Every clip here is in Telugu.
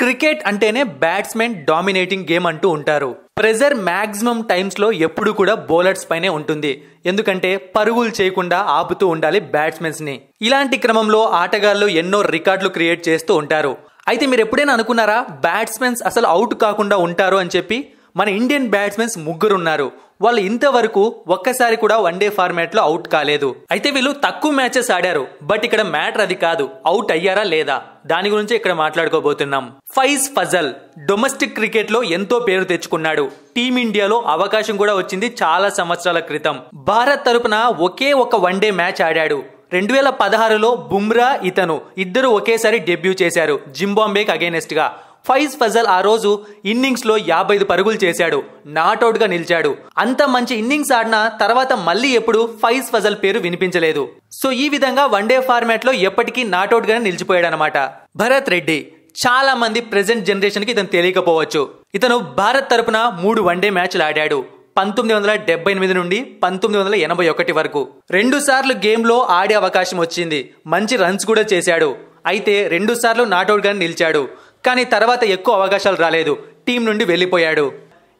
క్రికెట్ అంటేనే బ్యాట్స్మెన్ డామినేటింగ్ గేమ్ అంటూ ఉంటారు ప్రెజర్ మ్యాక్సిమం టైమ్స్లో ఎప్పుడు కూడా బౌలర్స్ పైనే ఉంటుంది ఎందుకంటే పరుగులు చేయకుండా ఆపుతూ ఉండాలి బ్యాట్స్మెన్స్ని ఇలాంటి క్రమంలో ఆటగాళ్ళు ఎన్నో రికార్డులు క్రియేట్ చేస్తూ ఉంటారు అయితే మీరు ఎప్పుడైనా అనుకున్నారా బ్యాట్స్మెన్స్ అసలు అవుట్ కాకుండా ఉంటారు అని చెప్పి మన ఇండియన్ బ్యాట్స్మెన్స్ ముగ్గురున్నారు వాళ్ళు ఇంతవరకు ఒక్కసారి కూడా వన్డే లో అవుట్ కాలేదు అయితే వీళ్ళు తక్కువ మ్యాచెస్ ఆడారు బట్ ఇక్కడ మ్యాటర్ అది కాదు అవుట్ అయ్యారా లేదా దాని గురించి ఇక్కడ మాట్లాడుకోబోతున్నాం ఫైజ్ ఫజల్ డొమెస్టిక్ క్రికెట్ లో ఎంతో పేరు తెచ్చుకున్నాడు టీమిండియాలో అవకాశం కూడా వచ్చింది చాలా సంవత్సరాల క్రితం భారత్ తరపున ఒకే ఒక వన్డే మ్యాచ్ ఆడాడు రెండు వేల పదహారులో బుమ్రా ఇతను ఇద్దరు ఒకేసారి డెబ్యూ చేశారు జింబాంబేకి అగేనెస్ట్ గా ఫైజ్ ఫజల్ ఆ రోజు ఇన్నింగ్స్లో యాభై ఐదు పరుగులు చేశాడు గా నిలిచాడు అంత మంచి ఇన్నింగ్స్ ఆడిన తర్వాత మళ్ళీ ఎప్పుడు ఫైజ్ ఫజల్ పేరు వినిపించలేదు సో ఈ విధంగా వన్డే ఫార్మాట్లో ఎప్పటికీ నిలిచిపోయాడు అనమాట భరత్ రెడ్డి చాలా మంది ప్రెసెంట్ జనరేషన్కి ఇతను తెలియకపోవచ్చు ఇతను భారత్ తరపున మూడు వన్డే మ్యాచ్లు ఆడాడు పంతొమ్మిది వందల డెబ్బై ఎనిమిది నుండి పంతొమ్మిది వందల ఎనభై ఒకటి వరకు రెండు గేమ్ గేమ్లో ఆడే అవకాశం వచ్చింది మంచి రన్స్ కూడా చేశాడు అయితే రెండుసార్లు గానే నిలిచాడు కానీ తర్వాత ఎక్కువ అవకాశాలు రాలేదు టీం నుండి వెళ్ళిపోయాడు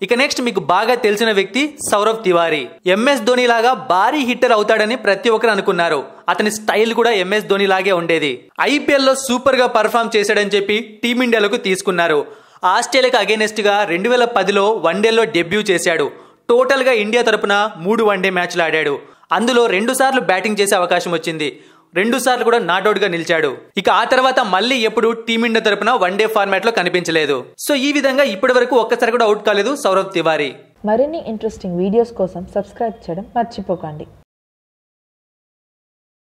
ఇక నెక్స్ట్ మీకు బాగా తెలిసిన వ్యక్తి సౌరవ్ తివారీ ఎంఎస్ ధోని లాగా భారీ హిట్టర్ అవుతాడని ప్రతి ఒక్కరు అనుకున్నారు అతని స్టైల్ కూడా ఎంఎస్ ధోని లాగే ఉండేది ఐపీఎల్లో సూపర్గా పర్ఫామ్ చేశాడని చెప్పి టీమిండియాలకు తీసుకున్నారు ఆస్ట్రేలియాకు గా రెండు వేల పదిలో వన్డేలో డెబ్యూ చేశాడు టోటల్గా ఇండియా తరపున మూడు వన్డే మ్యాచ్లు ఆడాడు అందులో రెండుసార్లు బ్యాటింగ్ చేసే అవకాశం వచ్చింది రెండుసార్లు కూడా నాటౌట్గా నిలిచాడు ఇక ఆ తర్వాత మళ్ళీ ఎప్పుడు టీమిండియా తరపున వన్డే ఫార్మాట్లో కనిపించలేదు సో ఈ విధంగా ఇప్పటి వరకు ఒక్కసారి కూడా అవుట్ కాలేదు సౌరవ్ తివారీ మరిన్ని ఇంట్రెస్టింగ్ వీడియోస్ కోసం సబ్స్క్రైబ్ చేయడం మర్చిపోకండి